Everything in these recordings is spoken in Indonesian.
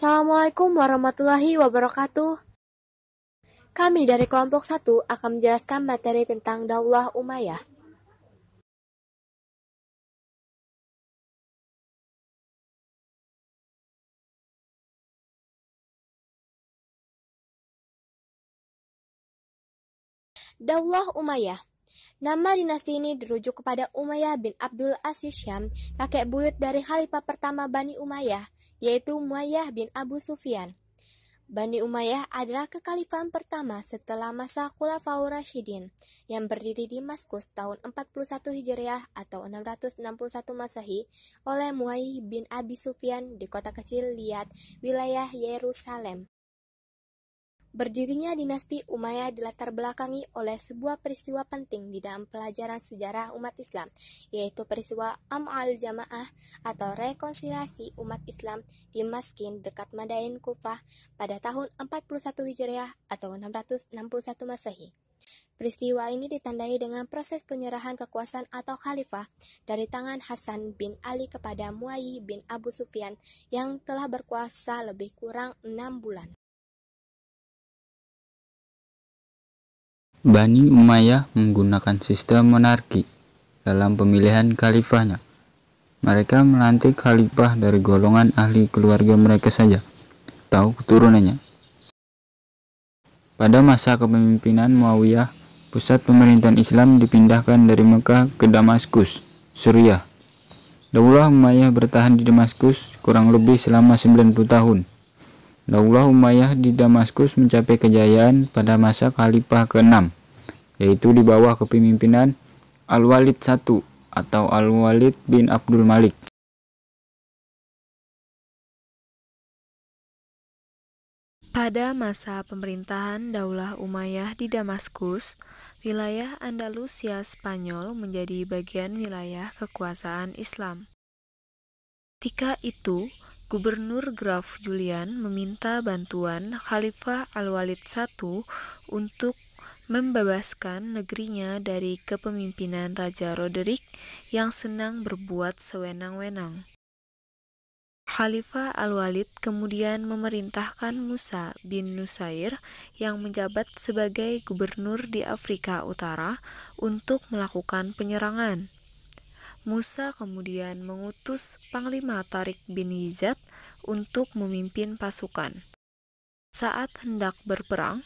Assalamualaikum warahmatullahi wabarakatuh. Kami dari kelompok 1 akan menjelaskan materi tentang Daulah Umayyah. Daulah Umayyah Nama dinasti ini dirujuk kepada Umayyah bin Abdul Asyisham, kakek buyut dari khalifah pertama Bani Umayyah, yaitu Umayyah bin Abu Sufyan. Bani Umayyah adalah kekhalifahan pertama setelah masa Khulafaur Rashidin yang berdiri di Maskus tahun 41 Hijriah atau 661 Masehi oleh Muayyah bin Abi Sufyan di kota kecil Liat, wilayah Yerusalem. Berdirinya dinasti Umayyah dilatar belakangi oleh sebuah peristiwa penting di dalam pelajaran sejarah umat Islam, yaitu peristiwa Am'al Jamaah atau rekonsiliasi umat Islam di Maskin dekat Madain Kufah pada tahun 41 Hijriah atau 661 Masehi. Peristiwa ini ditandai dengan proses penyerahan kekuasaan atau khalifah dari tangan Hasan bin Ali kepada Muayyih bin Abu Sufyan yang telah berkuasa lebih kurang enam bulan. Bani Umayyah menggunakan sistem monarki dalam pemilihan khalifahnya. Mereka melantik khalifah dari golongan ahli keluarga mereka saja tahu keturunannya. Pada masa kepemimpinan Muawiyah, pusat pemerintahan Islam dipindahkan dari Mekah ke Damaskus, Suriah. Daulah Umayyah bertahan di Damaskus kurang lebih selama 90 tahun. Daulah Umayyah di Damaskus mencapai kejayaan pada masa Khalifah ke-6, yaitu di bawah kepemimpinan Al-Walid I atau Al-Walid bin Abdul Malik. Pada masa pemerintahan Daulah Umayyah di Damaskus, wilayah Andalusia Spanyol menjadi bagian wilayah kekuasaan Islam. Ketika itu, Gubernur Graf Julian meminta bantuan Khalifah Al-Walid I untuk membebaskan negerinya dari kepemimpinan Raja Roderick yang senang berbuat sewenang-wenang. Khalifah Al-Walid kemudian memerintahkan Musa bin Nusair yang menjabat sebagai gubernur di Afrika Utara untuk melakukan penyerangan. Musa kemudian mengutus Panglima Tarik bin Hizad untuk memimpin pasukan. Saat hendak berperang,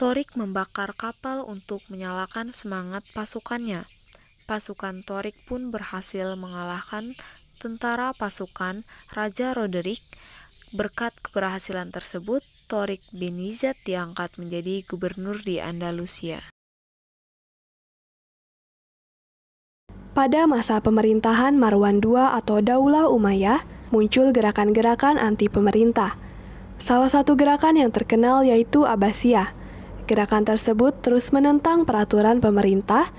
Torik membakar kapal untuk menyalakan semangat pasukannya. Pasukan Torik pun berhasil mengalahkan tentara pasukan Raja Roderick. Berkat keberhasilan tersebut, Torik bin Hizad diangkat menjadi gubernur di Andalusia. Pada masa pemerintahan Marwan II atau Daulah Umayyah, muncul gerakan-gerakan anti pemerintah. Salah satu gerakan yang terkenal yaitu Abbasiyah. Gerakan tersebut terus menentang peraturan pemerintah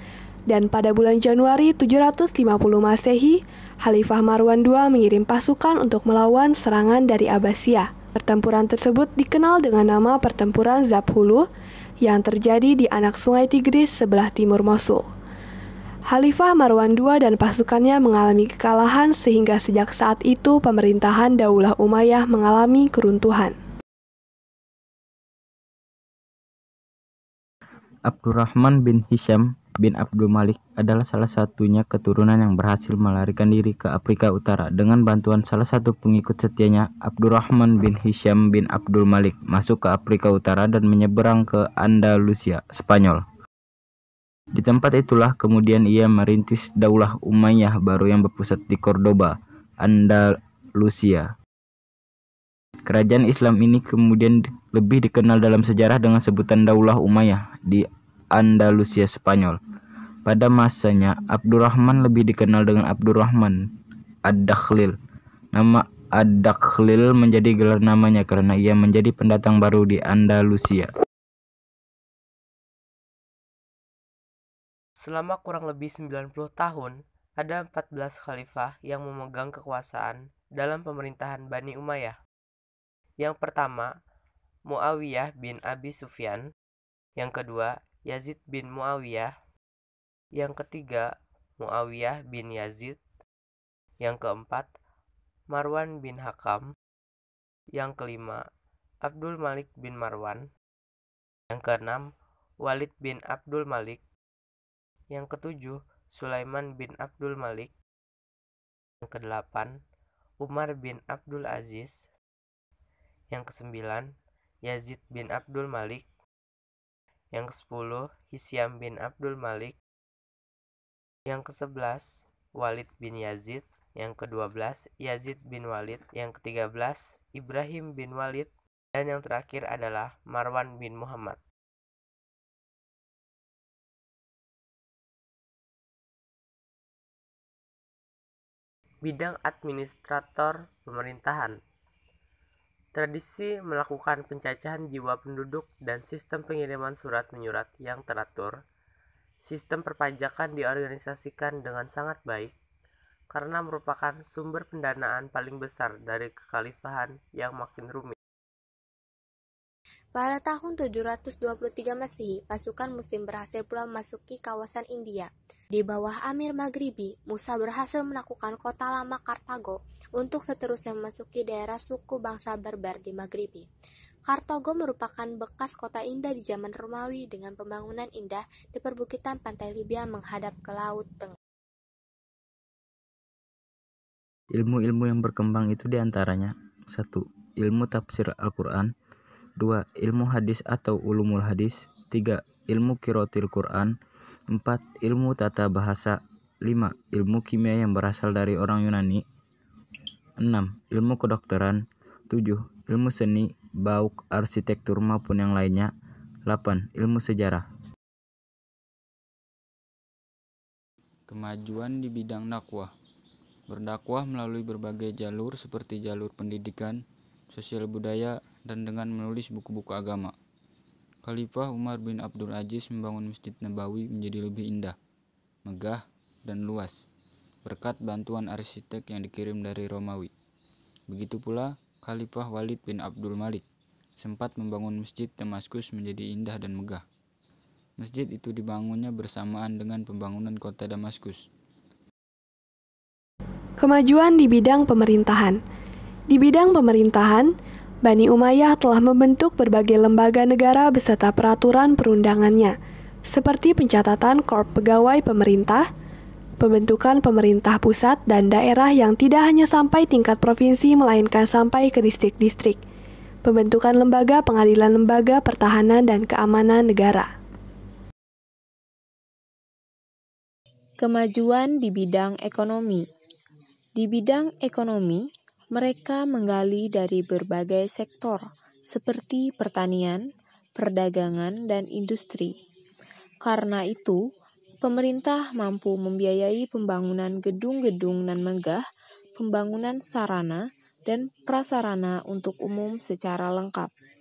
dan pada bulan Januari 750 Masehi, Khalifah Marwan II mengirim pasukan untuk melawan serangan dari Abbasiyah. Pertempuran tersebut dikenal dengan nama Pertempuran Zabhulu yang terjadi di anak sungai Tigris sebelah timur Mosul. Khalifah Marwan II dan pasukannya mengalami kekalahan sehingga sejak saat itu pemerintahan Daulah Umayyah mengalami keruntuhan. Abdurrahman bin Hisham bin Abdul Malik adalah salah satunya keturunan yang berhasil melarikan diri ke Afrika Utara dengan bantuan salah satu pengikut setianya Abdurrahman bin Hisham bin Abdul Malik masuk ke Afrika Utara dan menyeberang ke Andalusia, Spanyol. Di tempat itulah kemudian ia merintis Daulah Umayyah baru yang berpusat di Cordoba, Andalusia. Kerajaan Islam ini kemudian lebih dikenal dalam sejarah dengan sebutan Daulah Umayyah di Andalusia Spanyol. Pada masanya, Abdurrahman lebih dikenal dengan Abdurrahman Ad-Dakhlil. Nama Ad-Dakhlil menjadi gelar namanya karena ia menjadi pendatang baru di Andalusia. Selama kurang lebih 90 tahun, ada 14 khalifah yang memegang kekuasaan dalam pemerintahan Bani Umayyah. Yang pertama, Muawiyah bin Abi Sufyan. Yang kedua, Yazid bin Muawiyah. Yang ketiga, Muawiyah bin Yazid. Yang keempat, Marwan bin Hakam. Yang kelima, Abdul Malik bin Marwan. Yang keenam, Walid bin Abdul Malik. Yang ketujuh, Sulaiman bin Abdul Malik. Yang kedelapan, Umar bin Abdul Aziz. Yang kesembilan, Yazid bin Abdul Malik. Yang kesepuluh, Hisyam bin Abdul Malik. Yang kesebelas, Walid bin Yazid. Yang kedua-belas, Yazid bin Walid. Yang ketiga-belas, Ibrahim bin Walid. Dan yang terakhir adalah Marwan bin Muhammad. bidang administrator pemerintahan. Tradisi melakukan pencacahan jiwa penduduk dan sistem pengiriman surat-menyurat yang teratur, sistem perpajakan diorganisasikan dengan sangat baik karena merupakan sumber pendanaan paling besar dari kekhalifahan yang makin rumit. Pada tahun 723 Masehi, pasukan Muslim berhasil pula memasuki kawasan India. Di bawah Amir Maghribi, Musa berhasil menaklukkan kota lama Kartago untuk seterusnya memasuki daerah suku bangsa Berber di Maghribi. Kartago merupakan bekas kota indah di zaman Romawi dengan pembangunan indah di perbukitan pantai Libya menghadap ke Laut Tengah. Ilmu-ilmu yang berkembang itu diantaranya 1. Ilmu tafsir Al-Quran 2. Ilmu hadis atau ulumul hadis 3. Ilmu kirotil Quran 4. Ilmu tata bahasa 5. Ilmu kimia yang berasal dari orang Yunani 6. Ilmu kedokteran 7. Ilmu seni, bauk, arsitektur maupun yang lainnya 8. Ilmu sejarah Kemajuan di bidang dakwah Berdakwah melalui berbagai jalur seperti jalur pendidikan, sosial budaya, dan dengan menulis buku-buku agama. Khalifah Umar bin Abdul Aziz membangun Masjid Nabawi menjadi lebih indah, megah, dan luas berkat bantuan arsitek yang dikirim dari Romawi. Begitu pula Khalifah Walid bin Abdul Malik sempat membangun Masjid Damaskus menjadi indah dan megah. Masjid itu dibangunnya bersamaan dengan pembangunan kota Damaskus. Kemajuan di bidang pemerintahan. Di bidang pemerintahan, Bani Umayyah telah membentuk berbagai lembaga negara beserta peraturan perundangannya, seperti pencatatan korp pegawai pemerintah, pembentukan pemerintah pusat dan daerah yang tidak hanya sampai tingkat provinsi melainkan sampai ke distrik-distrik, pembentukan lembaga pengadilan lembaga pertahanan dan keamanan negara. Kemajuan di bidang ekonomi di bidang ekonomi, mereka menggali dari berbagai sektor, seperti pertanian, perdagangan, dan industri. Karena itu, pemerintah mampu membiayai pembangunan gedung-gedung nan megah, pembangunan sarana, dan prasarana untuk umum secara lengkap.